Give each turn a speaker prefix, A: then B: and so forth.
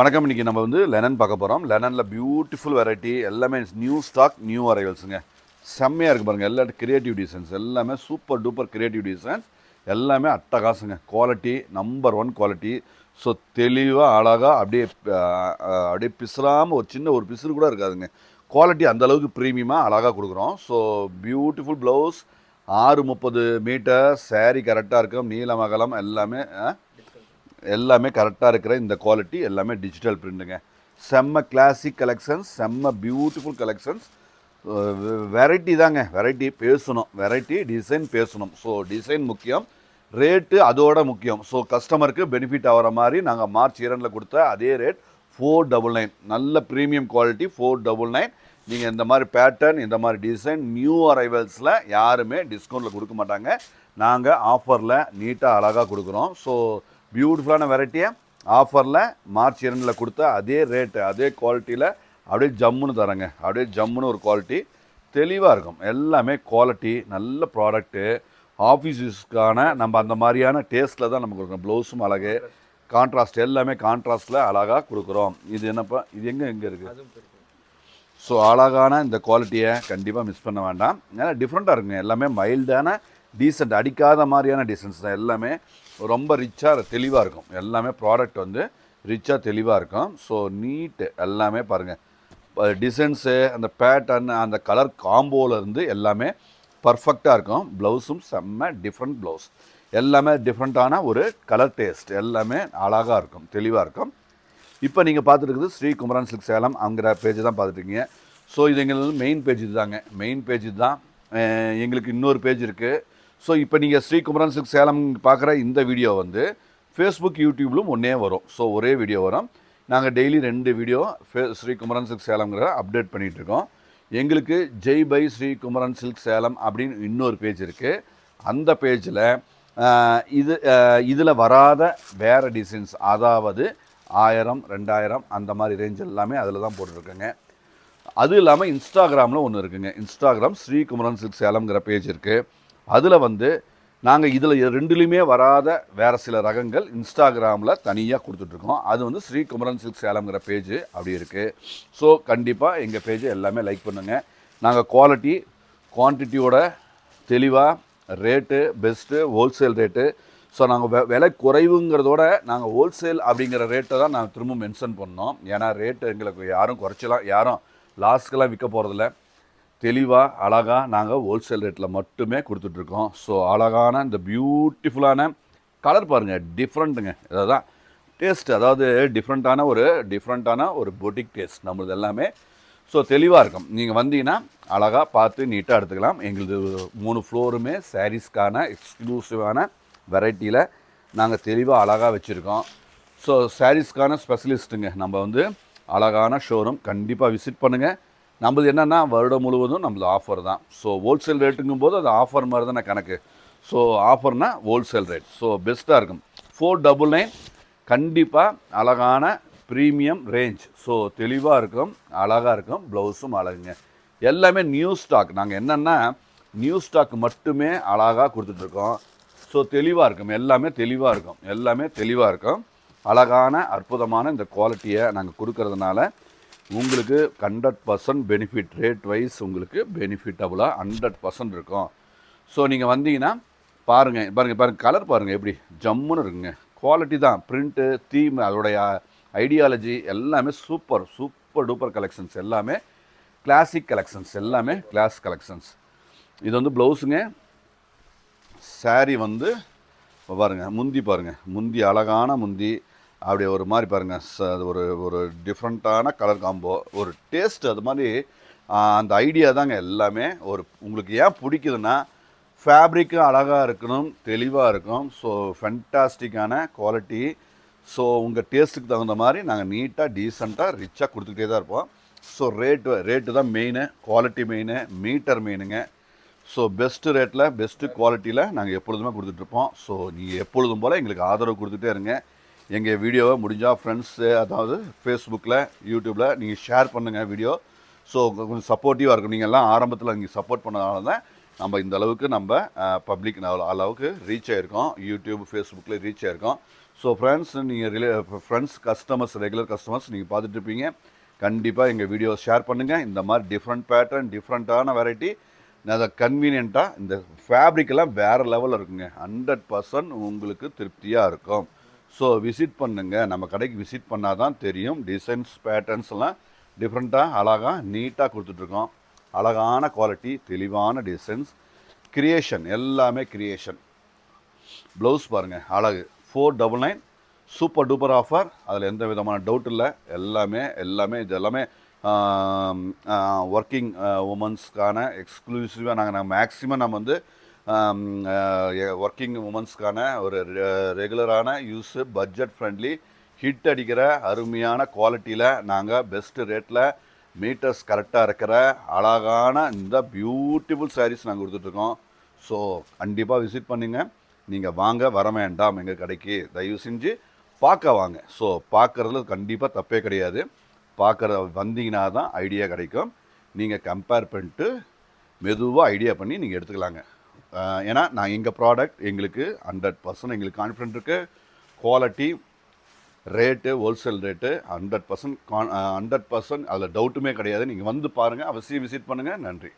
A: வணக்கம் இன்றைக்கி நம்ம வந்து லெனன் பார்க்க போகிறோம் லெனனில் பியூட்டிஃபுல் வெரைட்டி எல்லாமே நியூ ஸ்டாக் நியூ அரைவல்ஸுங்க செம்மையாக இருக்குது பாருங்கள் எல்லா கிரியேட்டிவ் டிசைன்ஸ் எல்லாமே சூப்பர் டூப்பர் கிரியேட்டிவ் டிசைன்ஸ் எல்லாமே அட்டகாசுங்க quality number one quality so தெளிவாக அழகாக அப்படியே அப்படியே பிசுறாமல் ஒரு சின்ன ஒரு பிசுறு கூட இருக்காதுங்க குவாலிட்டி அந்தளவுக்கு ப்ரீமியமாக அழகாக கொடுக்குறோம் ஸோ பியூட்டிஃபுல் ப்ளவுஸ் ஆறு முப்பது மீட்டர் சேரீ கரெக்டாக இருக்கும் நீளமகலம் எல்லாமே எல்லாமே கரெக்டாக இருக்கிற இந்த குவாலிட்டி எல்லாமே டிஜிட்டல் பிரிண்ட்டுங்க செம்ம கிளாசிக் கலெக்ஷன்ஸ் செம்ம பியூட்டிஃபுல் கலெக்ஷன்ஸ் வெரைட்டி தாங்க வெரைட்டி பேசணும் வெரைட்டி டிசைன் பேசணும் ஸோ டிசைன் முக்கியம் ரேட்டு அதோட முக்கியம் ஸோ கஸ்டமருக்கு பெனிஃபிட் ஆகிற மாதிரி நாங்கள் மார்ச் இரண்டில் கொடுத்த அதே ரேட் ஃபோர் டபுள் நைன் நல்ல premium quality four double nine நீங்கள் இந்த மாதிரி பேட்டர்ன் இந்த மாதிரி டிசைன் நியூ அரைவல்ஸில் யாருமே டிஸ்கவுண்ட்டில் கொடுக்க மாட்டாங்க நாங்கள் ஆஃபரில் நீட்டாக அழகாக கொடுக்குறோம் ஸோ பியூட்டிஃபுல்லான வெரைட்டியை ஆஃபரில் மார்ச் இரண்டில் கொடுத்தா அதே ரேட்டு அதே குவாலிட்டியில் அப்படியே ஜம்முன்னு தரேங்க அப்படியே ஜம்முன்னு ஒரு குவாலிட்டி தெளிவாக இருக்கும் எல்லாமே குவாலிட்டி நல்ல ப்ராடக்ட்டு ஆஃபீஸ் யூஸ்க்கான நம்ம அந்த மாதிரியான டேஸ்ட்டில் தான் நமக்கு கொடுக்குறோம் ப்ளவுஸும் அழகு கான்ட்ராஸ்ட் எல்லாமே கான்ட்ராஸ்ட்டில் அழகாக கொடுக்குறோம் இது என்னப்பா இது எங்கே எங்கே இருக்குது ஸோ அழகான இந்த குவாலிட்டியை கண்டிப்பாக மிஸ் பண்ண வேண்டாம் ஏன்னா டிஃப்ரெண்ட்டாக இருக்குங்க எல்லாமே மைல்டான டீசெண்ட் அடிக்காத மாதிரியான டிசைன்ஸ் தான் எல்லாமே ரொம்ப ரிச்சாக தெளிவாக இருக்கும் எல்லாமே ப்ராடக்ட் வந்து ரிச்சாக தெளிவாக இருக்கும் ஸோ நீட்டு எல்லாமே பாருங்கள் டிசைன்ஸு அந்த பேட்டர்ன் அந்த கலர் காம்போலேருந்து எல்லாமே பர்ஃபெக்டாக இருக்கும் ப்ளவுஸும் செம்ம டிஃப்ரெண்ட் ப்ளவுஸ் எல்லாமே டிஃப்ரெண்ட்டான ஒரு கலர் டேஸ்ட் எல்லாமே அழகாக இருக்கும் தெளிவாக இருக்கும் இப்போ நீங்கள் பார்த்துருக்குது ஸ்ரீ குமரன் சில்க் சேலம் அங்கிற பேஜ் தான் பார்த்துருக்கீங்க ஸோ இது எங்களுக்கு மெயின் பேஜ் இதுதாங்க மெயின் பேஜ் இதுதான் எங்களுக்கு இன்னொரு பேஜ் இருக்குது ஸோ இப்போ நீங்கள் ஸ்ரீகுமரன் சிக்ஸ் சேலம் பார்க்குற இந்த வீடியோ வந்து ஃபேஸ்புக் யூடியூப்லும் ஒன்றே வரும் ஸோ ஒரே வீடியோ வரும் நாங்கள் டெய்லி ரெண்டு வீடியோ ஃபே ஸ்ரீகுமரன் சில்க் சேலம்ங்கிற அப்டேட் பண்ணிகிட்ருக்கோம் எங்களுக்கு ஜெய் பை ஸ்ரீ குமரன் சில்க் சேலம் அப்படின்னு இன்னொரு பேஜ் இருக்குது அந்த பேஜில் இது இதில் வராத வேறு டிசைன்ஸ் அதாவது ஆயிரம் ரெண்டாயிரம் அந்த மாதிரி ரேஞ்ச் எல்லாமே அதில் தான் போட்டுருக்கேங்க அது இல்லாமல் இன்ஸ்டாகிராமில் ஒன்று இருக்குங்க இன்ஸ்டாகிராம் ஸ்ரீ குமரன் சில்க் சேலம்ங்கிற பேஜ் இருக்குது அதில் வந்து நாங்கள் இதில் ரெண்டுலேயுமே வராத வேறு சில ரகங்கள் இன்ஸ்டாகிராமில் தனியாக கொடுத்துட்ருக்கோம் அது வந்து ஸ்ரீ குமரன் சில்க் சேலம்ங்கிற பேஜ் அப்படி இருக்குது ஸோ கண்டிப்பாக எங்கள் பேஜை எல்லாமே லைக் பண்ணுங்கள் நாங்கள் குவாலிட்டி குவான்டிட்டியோட தெளிவாக rate best wholesale rate so நாங்கள் விலை குறைவுங்கிறதோட நாங்கள் ஹோல்சேல் அப்படிங்கிற ரேட்டை தான் நாங்கள் திரும்ப மென்ஷன் பண்ணோம் ஏன்னா ரேட்டு எங்களுக்கு யாரும் குறைச்சலாம் யாரும் லாஸ்க்கெல்லாம் விற்க போகிறதில்ல தெளிவாக அழகாக நாங்கள் ஹோல்சேல் ரேட்டில் மட்டுமே கொடுத்துட்ருக்கோம் ஸோ அழகான இந்த பியூட்டிஃபுல்லான கலர் பாருங்கள் டிஃப்ரெண்ட்டுங்க தான் டேஸ்ட் அதாவது டிஃப்ரெண்ட்டான ஒரு டிஃப்ரெண்ட்டான ஒரு பொட்டிக் டேஸ்ட் நம்மளது எல்லாமே ஸோ தெளிவாக இருக்கும் நீங்கள் வந்தீங்கன்னா அழகாக பார்த்து நீட்டாக எடுத்துக்கலாம் எங்களது மூணு ஃப்ளோருமே சாரீஸ்க்கான எக்ஸ்க்ளூசிவான வெரைட்டியில் நாங்கள் தெளிவாக அழகாக வச்சுருக்கோம் ஸோ சாரீஸ்க்கான ஸ்பெஷலிஸ்ட்டுங்க நம்ம வந்து அழகான ஷோரூம் கண்டிப்பாக விசிட் பண்ணுங்கள் நம்மளது என்னென்னா வருடம் முழுவதும் நம்மளது ஆஃபர் தான் ஸோ ஹோல்சேல் ரேட்டுங்கும் போது அது ஆஃபர் மாதிரி தானே கணக்கு ஸோ ஆஃபர்னால் ஹோல்சேல் ரேட் ஸோ பெஸ்ட்டாக இருக்கும் ஃபோர் டபுள் நைன் கண்டிப்பாக அழகான ப்ரீமியம் ரேஞ்ச் ஸோ தெளிவாக இருக்கும் அழகாக இருக்கும் ப்ளவுஸும் அழகுங்க எல்லாமே நியூ ஸ்டாக் நாங்கள் என்னென்னா நியூ ஸ்டாக் மட்டுமே அழகாக கொடுத்துட்ருக்கோம் ஸோ தெளிவாக இருக்கும் எல்லாமே தெளிவாக இருக்கும் எல்லாமே தெளிவாக இருக்கும் அழகான அற்புதமான இந்த குவாலிட்டியை நாங்கள் கொடுக்கறதுனால உங்களுக்கு hundred percent benefit rate wise உங்களுக்கு பெனிஃபிட்டபுளாக ஹண்ட்ரட் பர்சன்ட் இருக்கும் ஸோ நீங்கள் வந்தீங்கன்னா பாருங்கள் பாருங்கள் பாருங்கள் கலர் பாருங்கள் எப்படி ஜம்முன்னு இருக்குங்க குவாலிட்டி தான் ப்ரிண்ட்டு தீம் அதோடைய ஐடியாலஜி எல்லாமே சூப்பர் சூப்பர் டூப்பர் கலெக்ஷன்ஸ் எல்லாமே கிளாசிக் கலெக்ஷன்ஸ் எல்லாமே கிளாஸ் கலெக்ஷன்ஸ் இது வந்து ப்ளவுஸுங்க சாரீ வந்து பாருங்கள் முந்தி பாருங்கள் முந்தி அழகான முந்தி அப்படி ஒரு மாதிரி பாருங்கள் ச ஒரு ஒரு டிஃப்ரெண்ட்டான கலர் காம்போ ஒரு டேஸ்ட் அது மாதிரி அந்த ஐடியா தாங்க எல்லாமே ஒரு உங்களுக்கு ஏன் பிடிக்குதுன்னா ஃபேப்ரிக்கும் அழகாக இருக்கணும் தெளிவாக இருக்கும் ஸோ ஃபென்டாஸ்டிக்கான குவாலிட்டி ஸோ உங்கள் டேஸ்ட்டுக்கு தகுந்த மாதிரி நாங்கள் நீட்டாக டீசெண்டாக ரிச்சாக கொடுத்துக்கிட்டே தான் இருப்போம் ஸோ ரேட்டு ரேட்டு தான் மெயினு குவாலிட்டி மெயினு மீட்டர் மெயினுங்க ஸோ பெஸ்ட்டு ரேட்டில் பெஸ்ட்டு குவாலிட்டியில் நாங்கள் எப்பொழுதுமே கொடுத்துட்ருப்போம் ஸோ நீங்கள் எப்பொழுதும் போல் எங்களுக்கு ஆதரவு கொடுத்துட்டே இருங்க எங்கள் வீடியோவை முடிஞ்சால் ஃப்ரெண்ட்ஸு அதாவது ஃபேஸ்புக்கில் யூடியூப்பில் நீங்கள் ஷேர் பண்ணுங்கள் வீடியோ ஸோ கொஞ்சம் சப்போர்ட்டிவாக இருக்கும் நீங்கள் எல்லாம் ஆரம்பத்தில் நீங்கள் சப்போர்ட் பண்ணதால தான் நம்ம இந்த அளவுக்கு நம்ம பப்ளிக் அளவுக்கு ரீச் ஆகிருக்கோம் யூடியூப் ஃபேஸ்புக்கில் ரீச் ஆகிருக்கோம் ஸோ ஃப்ரெண்ட்ஸ் நீங்கள் ரிலே ஃப்ரெண்ட்ஸ் கஸ்டமர்ஸ் ரெகுலர் கஸ்டமர்ஸ் நீங்கள் பார்த்துட்டு இருப்பீங்க கண்டிப்பாக எங்கள் வீடியோ ஷேர் பண்ணுங்கள் இந்த மாதிரி டிஃப்ரெண்ட் பேட்டர்ன் டிஃப்ரெண்ட்டான வெரைட்டி அதை கன்வீனியண்ட்டாக இந்த ஃபேப்ரிக்கெல்லாம் வேறு லெவலில் இருக்குங்க ஹண்ட்ரட் பர்சன்ட் உங்களுக்கு திருப்தியாக இருக்கும் ஸோ விசிட் பண்ணுங்கள் நம்ம கடைக்கு விசிட் பண்ணால் தான் தெரியும் டிசைன்ஸ் பேட்டர்ன்ஸ்லாம் டிஃப்ரெண்ட்டாக அழகாக நீட்டாக கொடுத்துட்ருக்கோம் அழகான குவாலிட்டி தெளிவான டிசைன்ஸ் கிரியேஷன் எல்லாமே கிரியேஷன் ப்ளவுஸ் பாருங்கள் அழகு four double nine super duper offer அதில் எந்த விதமான டவுட் இல்லை எல்லாமே எல்லாமே இது எல்லாமே ஒர்க்கிங் உமன்ஸ்க்கான எக்ஸ்க்ளூசிவாக நாங்கள் நாங்கள் மேக்ஸிமம் நம்ம வந்து ஒர்க்கிங் உமன்ஸ்க்கான ஒரு ரெகுலரான யூஸு பட்ஜெட் ஃப்ரெண்ட்லி ஹிட் அடிக்கிற அருமையான குவாலிட்டியில் நாங்கள் பெஸ்ட்டு ரேட்டில் மீட்டர்ஸ் கரெக்டாக இருக்கிற அழகான இந்த பியூட்டிஃபுல் சாரீஸ் நாங்கள் கொடுத்துட்ருக்கோம் ஸோ கண்டிப்பாக விசிட் பண்ணுங்கள் நீங்கள் வாங்க வர வேண்டாம் எங்கள் கடைக்கு தயவு செஞ்சு பார்க்க வாங்க ஸோ பார்க்குறதுல கண்டிப்பாக தப்பே கிடையாது பார்க்குற வந்தீங்கன்னா தான் ஐடியா கிடைக்கும் நீங்கள் கம்பேர் பண்ணிட்டு மெதுவாக ஐடியா பண்ணி நீங்கள் எடுத்துக்கலாங்க ஏன்னா நான் எங்கள் ப்ராடக்ட் எங்களுக்கு ஹண்ட்ரட் பர்சன்ட் எங்களுக்கு கான்ஃபிடென்ட் இருக்குது quality rate wholesale rate hundred percent கான் ஹண்ட்ரட் பர்சன்ட் அதில் டவுட்டுமே கிடையாது நீங்கள் வந்து பாருங்கள் அவசியம் விசிட் பண்ணுங்கள் நன்றி